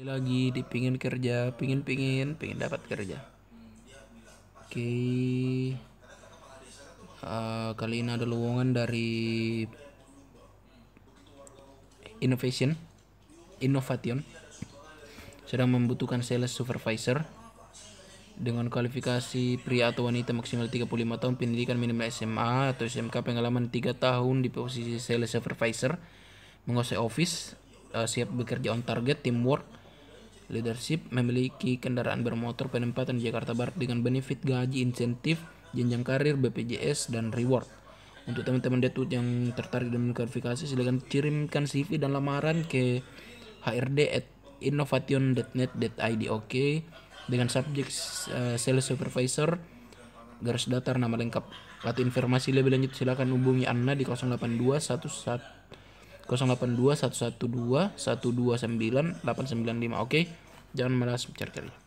lagi dipingin kerja pingin pingin pingin dapat kerja oke okay. uh, eh, kali ini ada lowongan dari innovation innovation sedang membutuhkan sales supervisor dengan kualifikasi pria atau wanita maksimal 35 tahun pendidikan minimal SMA atau SMK pengalaman 3 tahun di posisi sales supervisor menguasai office eh, siap bekerja on target teamwork Leadership memiliki kendaraan bermotor penempatan Jakarta Barat dengan benefit gaji, insentif, jenjang karir, BPJS, dan reward. Untuk teman-teman detut yang tertarik dan mengklarifikasi, silakan kirimkan CV dan lamaran ke HRD at innovation.net.id oke okay? dengan subjek uh, sales supervisor garis datar nama lengkap atau informasi lebih lanjut silakan hubungi Anna di 08211 082 112 129 895 oke okay? jangan malas cari-cari